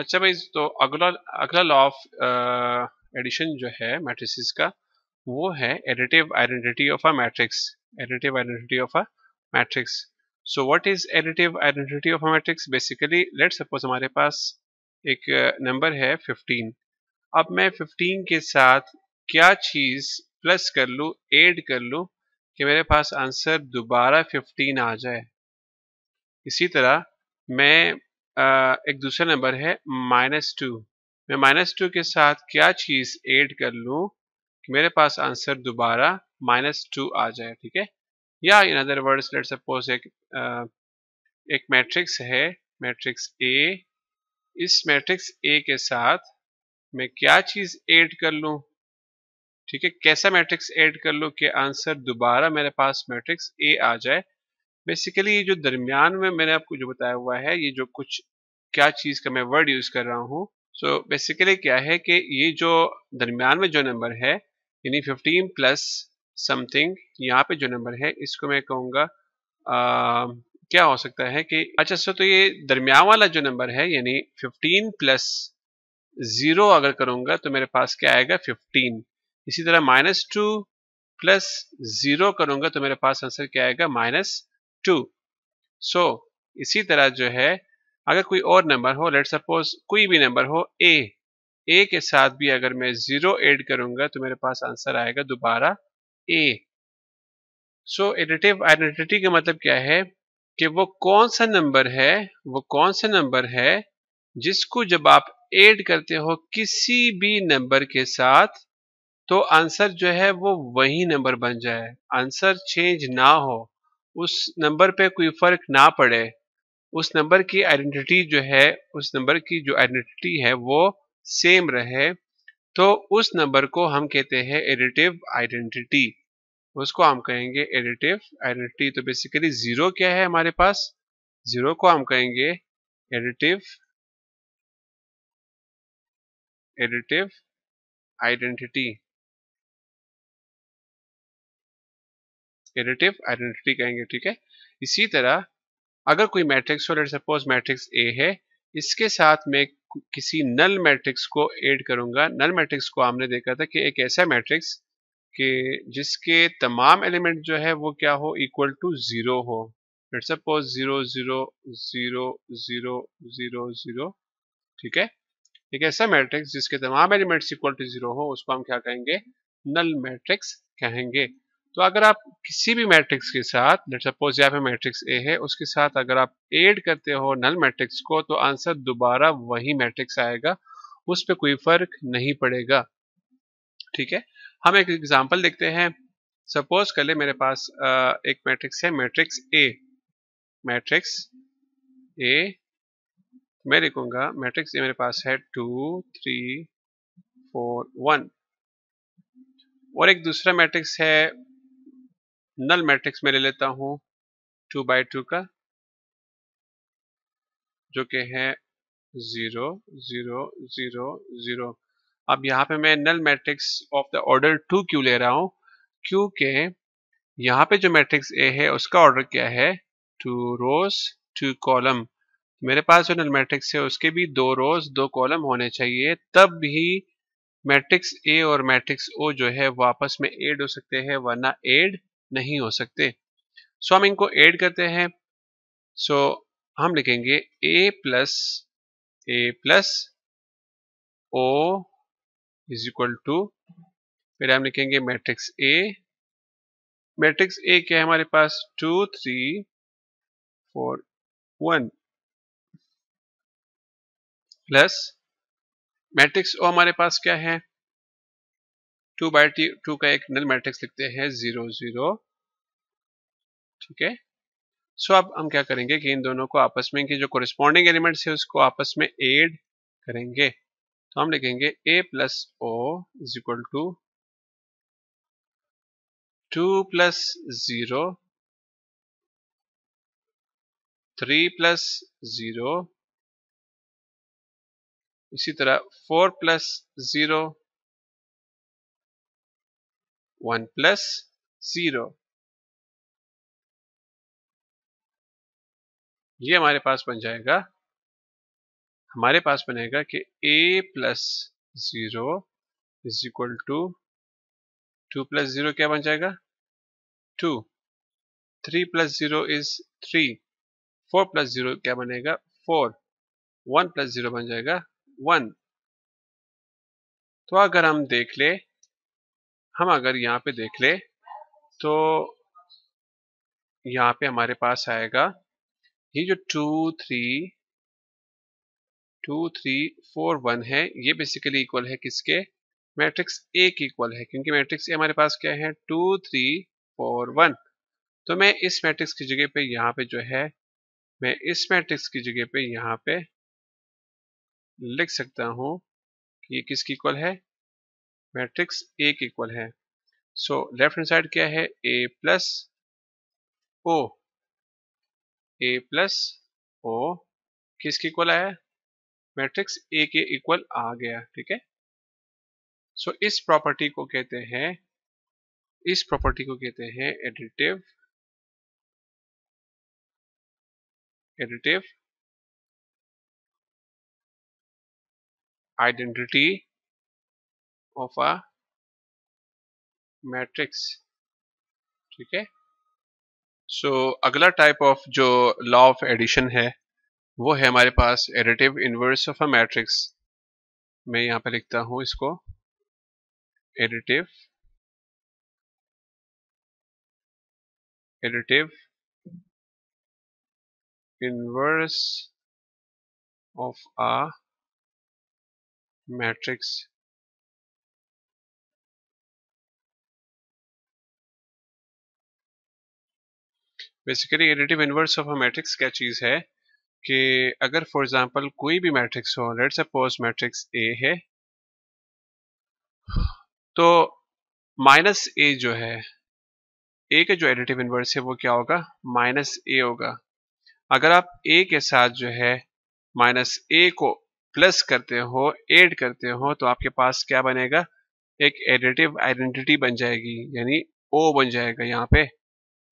अच्छा भाई तो अगला अगला लॉ ऑफ एडिशन जो है मैट्रिसेस का वो है additive identity of a matrix additive identity of a matrix so what is additive identity of a matrix basically let suppose हमारे पास एक नंबर uh, है 15 अब मैं 15 के साथ क्या चीज़ प्लस कर लूँ एड कर लूँ कि मेरे पास आंसर दोबारा 15 आ जाए इसी तरह मैं एक दूसरा नंबर है माइनस टू मैं माइनस टू के साथ क्या चीज़ ऐड कर लू मेरे पास आंसर दोबारा माइनस टू आ जाए ठीक है या in other word let suppose एक एक मैट्रिक्स है मैट्रिक्स ए इस मैट्रिक्स ए के साथ मैं क्या चीज़ ऐड कर लू ठीक है कैसा मैट्रिक्स ऐड कर लू कि आंसर दोबारा मेरे पास मैट्रिक्स ए आ जाए बेसिकली ये जो दरमियान में मैंने आपको जो बताया हुआ है ये जो कुछ क्या चीज़ का मैं वर्ड यूज़ कर रहा हूँ सो बेसिकली क्या है कि ये जो दरमियान में जो नंबर है यानी 15 प्लस समथिंग यहाँ पे जो नंबर है इसको मैं कहूंगा क्या हो सकता है कि अच्छा सो तो ये दरमियान वाला जो नंबर है यानी 15 प्लस ज़ीरो अगर करूँगा तो मेरे पास क्या आएगा 15 इसी तरह माइनस टू प्लस ज़ीरो करूंगा तो मेरे पास आंसर क्या आएगा माइनस टू सो इसी तरह जो है अगर कोई और नंबर हो लेट सपोज कोई भी नंबर हो ए ए के साथ भी अगर मैं ज़ीरो एड करूंगा तो मेरे पास आंसर आएगा दोबारा ए सो एडिटिव आइडेंटिटी का मतलब क्या है कि वो कौन सा नंबर है वो कौन सा नंबर है जिसको जब आप एड करते हो किसी भी नंबर के साथ तो आंसर जो है वो वही नंबर बन जाए आंसर चेंज ना हो उस नंबर पे कोई फ़र्क ना पड़े उस नंबर की आइडेंटिटी जो है उस नंबर की जो आइडेंटिटी है वो सेम रहे तो उस नंबर को हम कहते हैं एडिटिव आइडेंटिटी उसको हम कहेंगे एडिटिव आइडेंटिटी तो बेसिकली ज़ीरो क्या है हमारे पास ज़ीरो को हम कहेंगे additive additive identity additive identity कहेंगे ठीक है इसी तरह अगर कोई मैट्रिक्स हो लेट सपोज मैट्रिक्स ए है इसके साथ में किसी नल मैट्रिक्स को ऐड करूंगा नल मैट्रिक्स को हमने देखा था कि एक ऐसा मैट्रिक्स कि जिसके तमाम एलिमेंट जो है वो क्या हो इक्वल टू ज़ीरो हो let suppose zero zero zero zero zero zero ठीक है एक ऐसा मैट्रिक्स जिसके तमाम एलिमेंट्स इक्वल टू ज़ीरो हो उसको हम क्या कहेंगे नल मैट्रिक्स कहेंगे तो अगर आप किसी भी मैट्रिक्स के साथ लेट सपोज यहाँ पे मैट्रिक्स ए है उसके साथ अगर आप एड करते हो नल मैट्रिक्स को तो आंसर दोबारा वही मैट्रिक्स आएगा उस पर कोई फर्क नहीं पड़ेगा ठीक है हम एक एग्जाम्पल देखते हैं सपोज कर ले मेरे पास एक मैट्रिक्स है मैट्रिक्स ए मैट्रिक्स ए मैं देखूंगा मैट्रिक्स ए मेरे पास है टू थ्री फोर वन और एक दूसरा मैट्रिक्स है नल मैट्रिक्स में ले लेता हूं टू बाई टू का जो कि है ज़ीरो ज़ीरो ज़ीरो ज़ीरो अब यहां पे मैं null matrix of the order two क्यों ले रहा हूं क्योंकि यहाँ पे जो मैट्रिक्स ए है उसका ऑर्डर क्या है टू रोज टू कॉलम मेरे पास जो नल मैट्रिक्स है उसके भी दो रोज दो कॉलम होने चाहिए तब भी मैट्रिक्स ए और मैट्रिक्स ओ जो है वापस में एड हो सकते हैं वरना एड नहीं हो सकते सो so, हम इनको ऐड करते हैं सो so, हम लिखेंगे a plus A plus O is equal to फिर हम लिखेंगे मैट्रिक्स ए मैट्रिक्स ए क्या है हमारे पास two three four one plus matrix O हमारे पास क्या है टू बाई टी टू का एक नल मैट्रिक्स लिखते हैं जीरो जीरो ठीक है सो अब हम क्या करेंगे कि इन दोनों को आपस में की जो कोरिस्पॉन्डिंग एलिमेंट्स है उसको आपस में एड करेंगे तो हम लिखेंगे A plus O is equal to two plus zero three plus zero इसी तरह फोर प्लस जीरो 1 plus 0 ये हमारे पास बन जाएगा हमारे पास बनेगा कि a plus zero is equal to two plus zero क्या बन जाएगा two three plus zero is three four plus zero क्या बनेगा फोर वन प्लस जीरो बन जाएगा वन तो अगर हम देख ले हम अगर यहाँ पे देख ले तो यहाँ पे हमारे पास आएगा ये जो two three two three four one है ये बेसिकली इक्वल है किसके मैट्रिक्स ए के इक्वल है क्योंकि मैट्रिक्स ए हमारे पास क्या है टू थ्री फोर वन तो मैं इस मैट्रिक्स की जगह पे यहाँ पे जो है मैं इस मैट्रिक्स की जगह पे यहाँ पे लिख सकता हूँ कि ये किसकी इक्वल है मैट्रिक्स ए के इक्वल है सो लेफ्ट हैंड साइड क्या है ए प्लस ओ ए प्लस ओ किसके इक्वल आया मैट्रिक्स ए के इक्वल आ गया ठीक है सो इस प्रॉपर्टी को कहते हैं इस प्रॉपर्टी को कहते हैं additive additive identity of a matrix ठीक है सो so, अगला टाइप ऑफ जो लॉ ऑफ एडिशन है वो है हमारे पास additive inverse of a matrix मैं यहाँ पे लिखता हूं इसको additive additive inverse of a matrix basically additive inverse of a matrix क्या चीज़ है कि अगर फॉर एग्जांपल कोई भी मैट्रिक्स हो लेट सपोज मैट्रिक्स ए है तो माइनस ए जो है ए का जो एडिटिव इनवर्स है वो क्या होगा माइनस ए होगा अगर आप ए के साथ जो है माइनस ए को प्लस करते हो एड करते हो तो आपके पास क्या बनेगा एक एडिटिव आइडेंटिटी बन जाएगी यानी ओ बन जाएगा यहाँ पे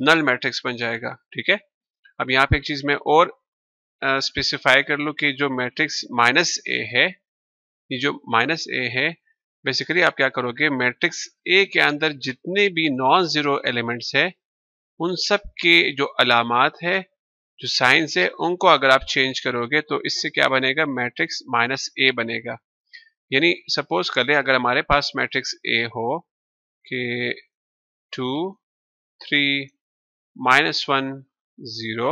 नल मैट्रिक्स बन जाएगा ठीक है अब यहाँ पे एक चीज मैं और स्पेसिफाई कर लूँ कि जो मैट्रिक्स माइनस ए है ये जो माइनस ए है बेसिकली आप क्या करोगे मैट्रिक्स ए के अंदर जितने भी नॉन ज़ीरो एलिमेंट्स है उन सब के जो अलामत है जो साइंस है उनको अगर आप चेंज करोगे तो इससे क्या बनेगा मैट्रिक्स माइनस ए बनेगा यानी सपोज कर ले अगर हमारे पास मैट्रिक्स ए हो कि two three minus one zero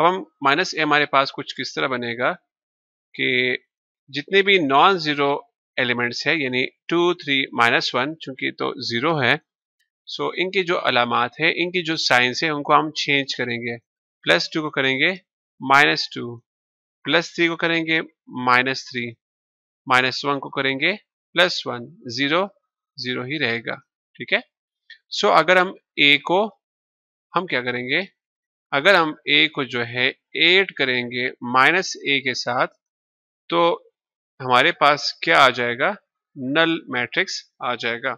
अब हम माइनस ए हमारे पास कुछ किस तरह बनेगा कि जितने भी नॉन ज़ीरो एलिमेंट्स है यानी टू थ्री माइनस वन चूंकि तो ज़ीरो है सो so इनकी जो अलामत है इनकी जो साइंस है उनको हम चेंज करेंगे प्लस टू को करेंगे माइनस टू प्लस थ्री को करेंगे माइनस थ्री माइनस वन को करेंगे प्लस वन ज़ीरो ज़ीरो ही रहेगा ठीक है सो so, अगर हम ए को हम क्या करेंगे अगर हम ए को जो है एड करेंगे माइनस ए के साथ तो हमारे पास क्या आ जाएगा नल मैट्रिक्स आ जाएगा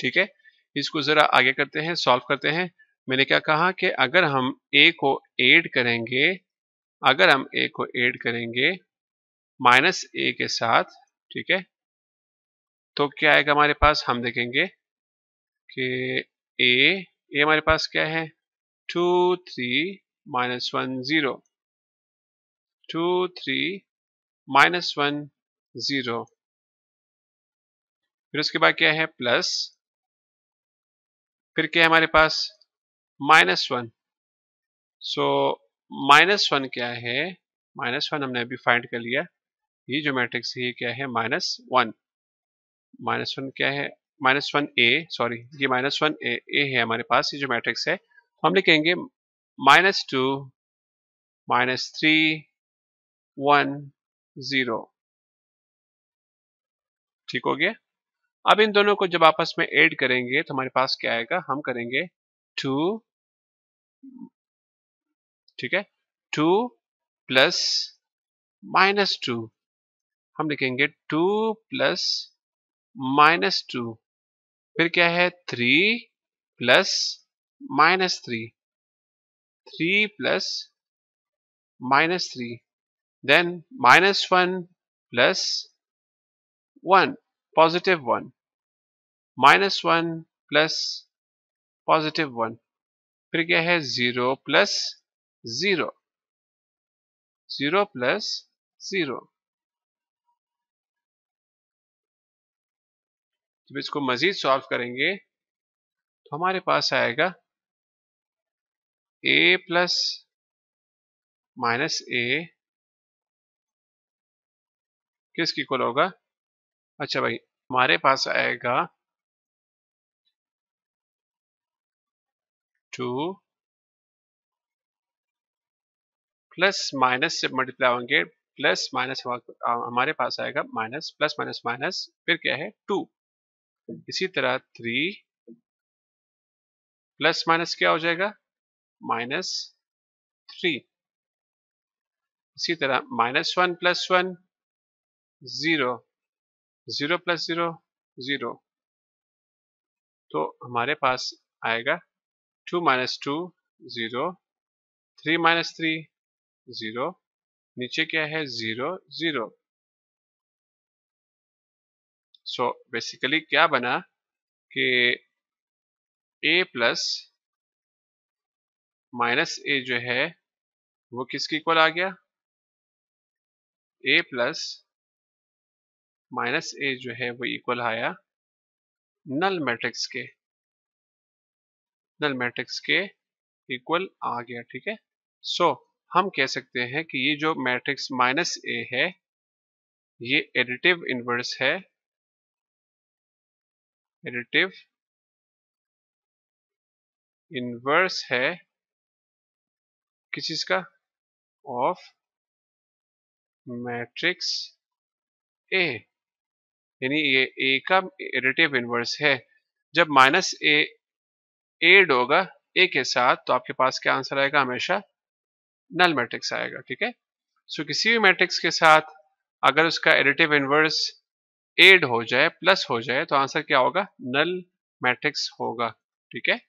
ठीक है इसको ज़रा आगे करते हैं सॉल्व करते हैं मैंने क्या कहा कि अगर हम ए को एड करेंगे अगर हम ए को एड करेंगे माइनस ए के साथ ठीक है तो क्या आएगा हमारे पास हम देखेंगे कि ए ये हमारे पास क्या है two three minus one zero two three minus one zero फिर उसके बाद क्या है प्लस फिर क्या है हमारे पास minus one so minus one क्या है माइनस वन हमने अभी फाइंड कर लिया ये जो मैट्रिक्स है ये क्या है माइनस वन माइनस वन क्या है माइनस वन ए सॉरी ये माइनस वन ए ए है हमारे पास ये जो मैट्रिक्स है तो हम लिखेंगे minus two minus three one zero ठीक हो गया अब इन दोनों को जब आपस में ऐड करेंगे तो हमारे पास क्या आएगा हम करेंगे टू ठीक है टू प्लस माइनस टू हम लिखेंगे टू प्लस माइनस टू फिर क्या है three plus minus three three plus minus three then minus one plus one positive one minus one plus positive one फिर क्या है zero plus zero zero plus zero जब इसको मजीद सॉल्व करेंगे तो हमारे पास आएगा ए प्लस माइनस ए किसकी कुल होगा अच्छा भाई हमारे पास आएगा टू प्लस माइनस से मल्टीप्लाई होंगे प्लस माइनस हमारे पास आएगा माइनस प्लस माइनस माइनस फिर क्या है टू इसी तरह थ्री प्लस माइनस क्या हो जाएगा माइनस थ्री इसी तरह minus one plus one zero zero plus zero zero तो हमारे पास आएगा two minus two zero three minus three zero नीचे क्या है जीरो जीरो सो बेसिकली क्या बना कि ए प्लस माइनस ए जो है वो किसके इक्वल आ गया ए प्लस माइनस ए जो है वो इक्वल आया नल मैट्रिक्स के नल मैट्रिक्स के इक्वल आ गया ठीक है सो so, हम कह सकते हैं कि ये जो मैट्रिक्स माइनस ए है ये एडिटिव इन्वर्स है एडिटिव इनवर्स है किस चीज का ऑफ मैट्रिक्स ए यानी ये ए का एडिटिव इनवर्स है जब माइनस ए एड होगा ए के साथ तो आपके पास क्या आंसर आएगा हमेशा नल मैट्रिक्स आएगा ठीक है सो किसी भी मैट्रिक्स के साथ अगर उसका एडिटिव इनवर्स एड हो जाए प्लस हो जाए तो आंसर क्या होगा नल मैट्रिक्स होगा ठीक है